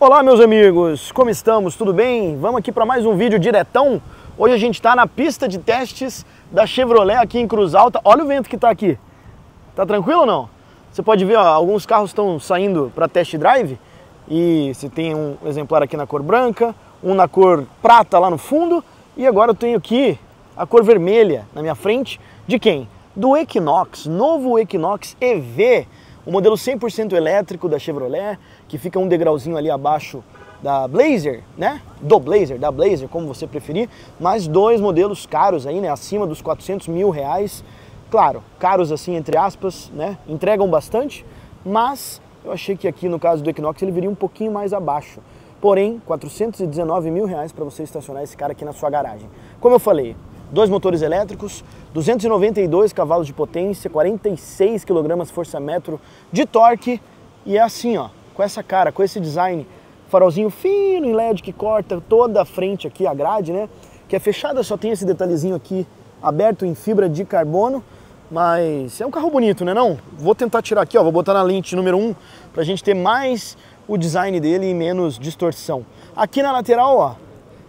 Olá meus amigos, como estamos? Tudo bem? Vamos aqui para mais um vídeo diretão. Hoje a gente está na pista de testes da Chevrolet aqui em Cruz Alta. Olha o vento que está aqui. Tá tranquilo ou não? Você pode ver, ó, alguns carros estão saindo para test drive e se tem um exemplar aqui na cor branca, um na cor prata lá no fundo e agora eu tenho aqui a cor vermelha na minha frente de quem? Do Equinox, novo Equinox EV o modelo 100% elétrico da Chevrolet, que fica um degrauzinho ali abaixo da Blazer, né? Do Blazer, da Blazer, como você preferir. Mais dois modelos caros aí, né? Acima dos 400 mil reais. Claro, caros assim, entre aspas, né? Entregam bastante, mas eu achei que aqui no caso do Equinox ele viria um pouquinho mais abaixo. Porém, 419 mil reais para você estacionar esse cara aqui na sua garagem. Como eu falei, dois motores elétricos, 292 cavalos de potência, 46 kg força-metro de torque e é assim, ó, com essa cara, com esse design, farolzinho fino em LED que corta toda a frente aqui, a grade, né? Que é fechada, só tem esse detalhezinho aqui aberto em fibra de carbono, mas é um carro bonito, né não? Vou tentar tirar aqui, ó, vou botar na lente número 1 pra gente ter mais o design dele e menos distorção. Aqui na lateral, ó,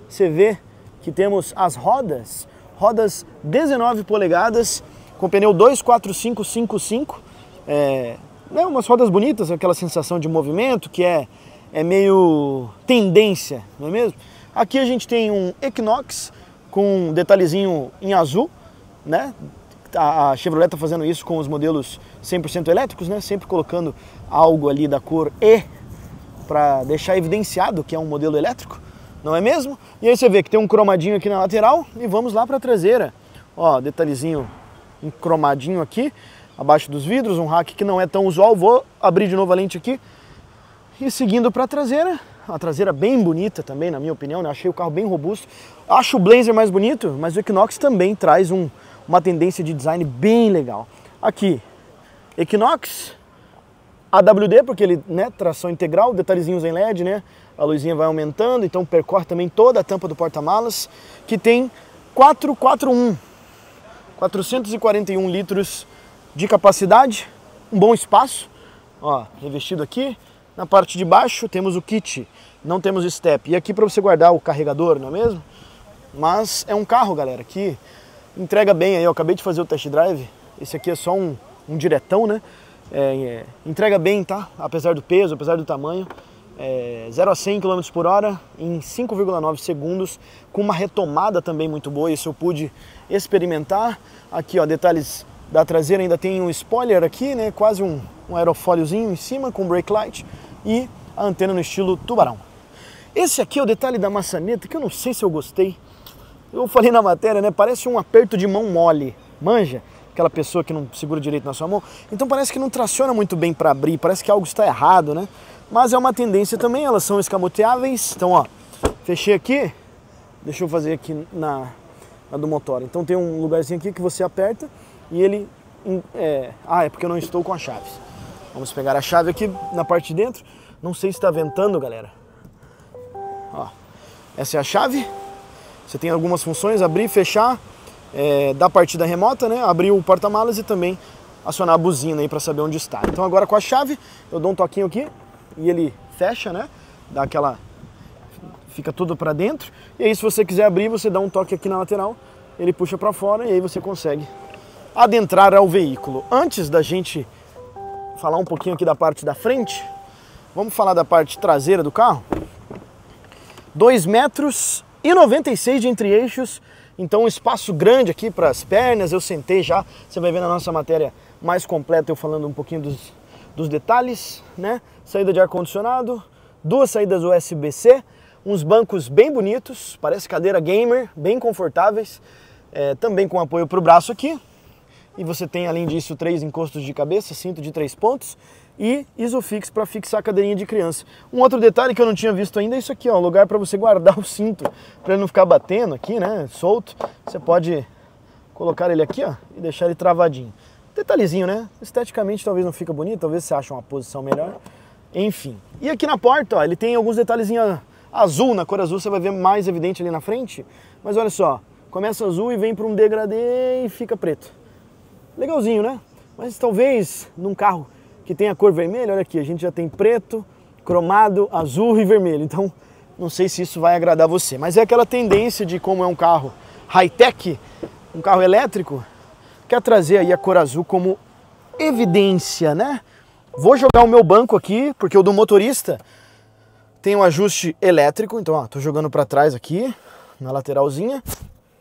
você vê que temos as rodas rodas 19 polegadas, com pneu 24555. É, né, umas rodas bonitas, aquela sensação de movimento que é, é meio tendência, não é mesmo? Aqui a gente tem um Equinox com um detalhezinho em azul, né? A Chevrolet está fazendo isso com os modelos 100% elétricos, né? Sempre colocando algo ali da cor E para deixar evidenciado que é um modelo elétrico não é mesmo? E aí você vê que tem um cromadinho aqui na lateral e vamos lá para a traseira. Ó, detalhezinho, um cromadinho aqui, abaixo dos vidros, um rack que não é tão usual. Vou abrir de novo a lente aqui. E seguindo para a traseira, a traseira bem bonita também, na minha opinião, né? achei o carro bem robusto. Acho o Blazer mais bonito, mas o Equinox também traz um, uma tendência de design bem legal. Aqui, Equinox, AWD, porque ele, né, tração integral, detalhezinhos em LED, né? A luzinha vai aumentando, então percorre também toda a tampa do porta-malas, que tem 441, 441 litros de capacidade, um bom espaço, ó, revestido aqui. Na parte de baixo temos o kit, não temos step. E aqui para você guardar o carregador, não é mesmo? Mas é um carro, galera, que entrega bem aí. Eu acabei de fazer o test drive. Esse aqui é só um, um diretão, né? É, é, entrega bem, tá? Apesar do peso, apesar do tamanho. É, 0 a 100 km por hora em 5,9 segundos, com uma retomada também muito boa, isso eu pude experimentar. Aqui, ó, detalhes da traseira, ainda tem um spoiler aqui, né? Quase um, um aerofóliozinho em cima com brake light e a antena no estilo tubarão. Esse aqui é o detalhe da maçaneta que eu não sei se eu gostei. Eu falei na matéria, né? Parece um aperto de mão mole, manja aquela pessoa que não segura direito na sua mão. Então parece que não traciona muito bem para abrir, parece que algo está errado, né? Mas é uma tendência também, elas são escamoteáveis. Então, ó, fechei aqui, deixa eu fazer aqui na, na do motor. Então tem um lugarzinho aqui que você aperta e ele. É... ah, é porque eu não estou com a chave. Vamos pegar a chave aqui na parte de dentro. Não sei se está ventando, galera. Ó, essa é a chave. Você tem algumas funções: abrir, fechar, é, da partida remota, né? Abrir o porta-malas e também acionar a buzina aí para saber onde está. Então agora com a chave, eu dou um toquinho aqui e ele fecha, né? Dá aquela fica tudo para dentro. E aí se você quiser abrir, você dá um toque aqui na lateral, ele puxa para fora e aí você consegue adentrar ao veículo. Antes da gente falar um pouquinho aqui da parte da frente, vamos falar da parte traseira do carro. 2 metros e 96 de entre-eixos então, um espaço grande aqui para as pernas, eu sentei já. Você vai ver na nossa matéria mais completa eu falando um pouquinho dos, dos detalhes, né? Saída de ar-condicionado, duas saídas USB-C, uns bancos bem bonitos, parece cadeira gamer, bem confortáveis, é, também com apoio para o braço aqui. E você tem, além disso, três encostos de cabeça, cinto de três pontos e Isofix para fixar a cadeirinha de criança. Um outro detalhe que eu não tinha visto ainda é isso aqui, ó, um lugar para você guardar o cinto, para ele não ficar batendo aqui, né, solto. Você pode colocar ele aqui, ó, e deixar ele travadinho. Detalhezinho, né? Esteticamente talvez não fica bonito, talvez você ache uma posição melhor. Enfim. E aqui na porta, ó, ele tem alguns detalhezinhos azul, na cor azul você vai ver mais evidente ali na frente. Mas olha só, começa azul e vem para um degradê e fica preto. Legalzinho, né? Mas talvez num carro que tem a cor vermelha, olha aqui, a gente já tem preto, cromado, azul e vermelho. Então, não sei se isso vai agradar você, mas é aquela tendência de como é um carro high-tech, um carro elétrico, quer trazer aí a cor azul como evidência, né? Vou jogar o meu banco aqui, porque o do motorista tem um ajuste elétrico, então ó, tô jogando para trás aqui, na lateralzinha.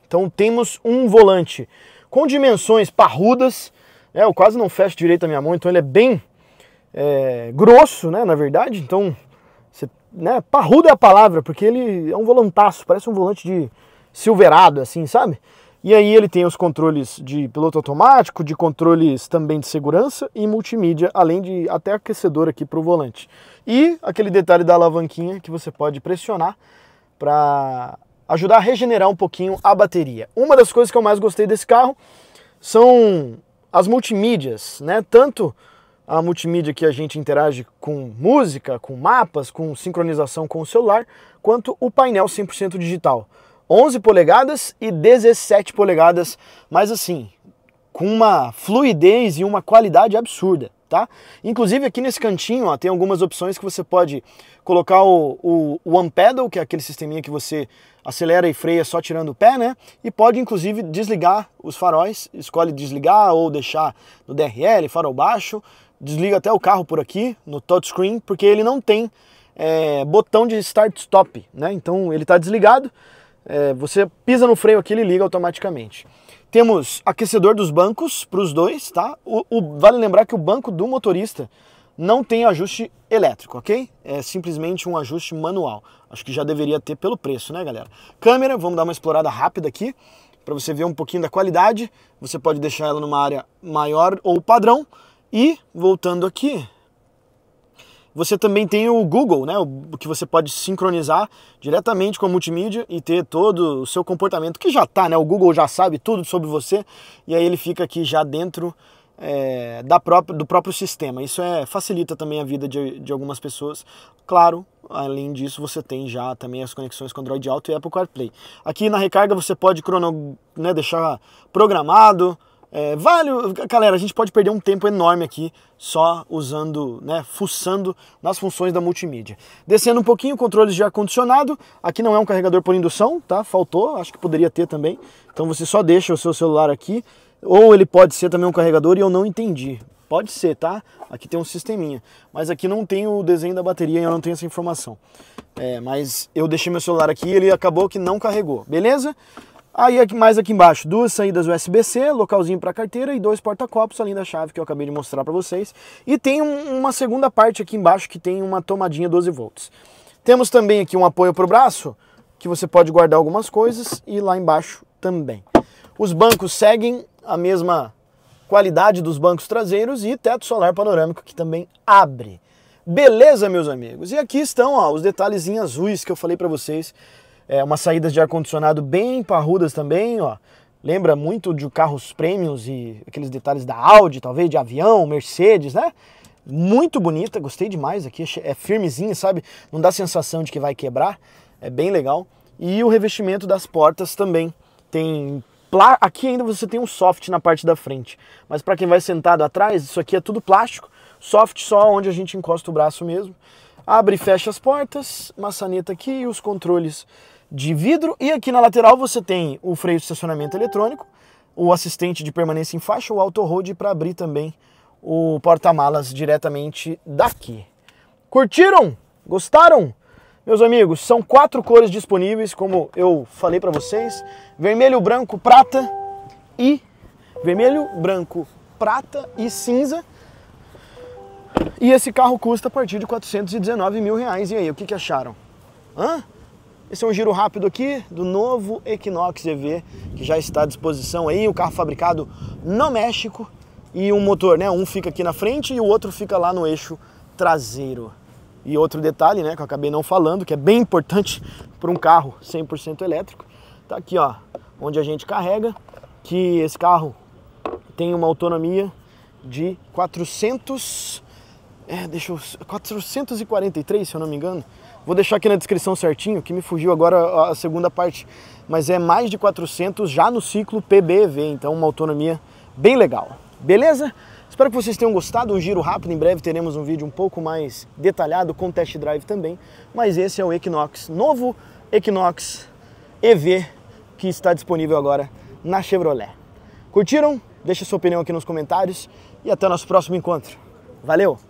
Então temos um volante com dimensões parrudas, é Eu quase não fecho direito a minha mão, então ele é bem é, grosso, né, na verdade. Então, você, né, parrudo é a palavra, porque ele é um volantaço, parece um volante de silverado, assim, sabe? E aí ele tem os controles de piloto automático, de controles também de segurança e multimídia, além de até aquecedor aqui para o volante. E aquele detalhe da alavanquinha que você pode pressionar para ajudar a regenerar um pouquinho a bateria. Uma das coisas que eu mais gostei desse carro são as multimídias, né? Tanto a multimídia que a gente interage com música, com mapas, com sincronização com o celular, quanto o painel 100% digital. 11 polegadas e 17 polegadas, mas assim, com uma fluidez e uma qualidade absurda, tá? Inclusive aqui nesse cantinho, ó, tem algumas opções que você pode colocar o, o, One Pedal, que é aquele sisteminha que você acelera e freia só tirando o pé, né? E pode inclusive desligar os faróis, escolhe desligar ou deixar no DRL, farol baixo, desliga até o carro por aqui, no touchscreen, porque ele não tem é, botão de start-stop, né? Então ele está desligado, é, você pisa no freio aqui, ele liga automaticamente. Temos aquecedor dos bancos para os dois, tá? O, o, vale lembrar que o banco do motorista não tem ajuste elétrico, ok? É simplesmente um ajuste manual. Acho que já deveria ter pelo preço, né, galera? Câmera, vamos dar uma explorada rápida aqui para você ver um pouquinho da qualidade. Você pode deixar ela numa área maior ou padrão. E, voltando aqui, você também tem o Google, né, o que você pode sincronizar diretamente com a multimídia e ter todo o seu comportamento, que já está, né, o Google já sabe tudo sobre você, e aí ele fica aqui já dentro é, da própria, do próprio sistema. Isso é, facilita também a vida de, de algumas pessoas. Claro, além disso, você tem já também as conexões com Android Auto e Apple CarPlay. Aqui na recarga você pode crono, né, deixar programado, é, vale, galera, a gente pode perder um tempo enorme aqui só usando, né, fuçando nas funções da multimídia. Descendo um pouquinho, controles de ar-condicionado. Aqui não é um carregador por indução, tá? Faltou, acho que poderia ter também. Então você só deixa o seu celular aqui, ou ele pode ser também um carregador e eu não entendi. Pode ser, tá? Aqui tem um sisteminha. Mas aqui não tem o desenho da bateria e eu não tenho essa informação. É, mas eu deixei meu celular aqui ele acabou que não carregou. Beleza? Aí mais aqui embaixo, duas saídas USB-C, localzinho para carteira e dois porta-copos, além da chave que eu acabei de mostrar para vocês. E tem um, uma segunda parte aqui embaixo que tem uma tomadinha 12 volts. Temos também aqui um apoio para o braço, que você pode guardar algumas coisas e lá embaixo também. Os bancos seguem a mesma qualidade dos bancos traseiros e teto solar panorâmico que também abre. Beleza, meus amigos? E aqui estão ó, os detalhezinhos azuis que eu falei para vocês é, umas saídas de ar-condicionado bem parrudas também, ó. Lembra muito de carros prêmios e aqueles detalhes da Audi, talvez, de avião, Mercedes, né? Muito bonita, gostei demais aqui, é firmezinha, sabe? Não dá sensação de que vai quebrar, é bem legal. E o revestimento das portas também tem aqui ainda você tem um soft na parte da frente, mas para quem vai sentado atrás, isso aqui é tudo plástico, soft só onde a gente encosta o braço mesmo. Abre e fecha as portas, maçaneta aqui e os controles de vidro e aqui na lateral você tem o freio de estacionamento eletrônico, o assistente de permanência em faixa, o auto hold para abrir também o porta-malas diretamente daqui. Curtiram? Gostaram? Meus amigos, são quatro cores disponíveis, como eu falei para vocês: vermelho, branco, prata e vermelho, branco, prata e cinza. E esse carro custa a partir de 419 mil reais. E aí, o que, que acharam? Hã? Esse é um giro rápido aqui do novo Equinox EV, que já está à disposição aí, o carro fabricado no México e um motor, né? Um fica aqui na frente e o outro fica lá no eixo traseiro. E outro detalhe, né, que eu acabei não falando, que é bem importante para um carro 100% elétrico, tá aqui, ó, onde a gente carrega, que esse carro tem uma autonomia de 400 é, deixa eu, 443, se eu não me engano, Vou deixar aqui na descrição certinho, que me fugiu agora a segunda parte, mas é mais de 400 já no ciclo PBV, então uma autonomia bem legal. Beleza? Espero que vocês tenham gostado, um giro rápido, em breve teremos um vídeo um pouco mais detalhado com test drive também, mas esse é o Equinox, novo Equinox EV que está disponível agora na Chevrolet. Curtiram? Deixe sua opinião aqui nos comentários e até o nosso próximo encontro. Valeu!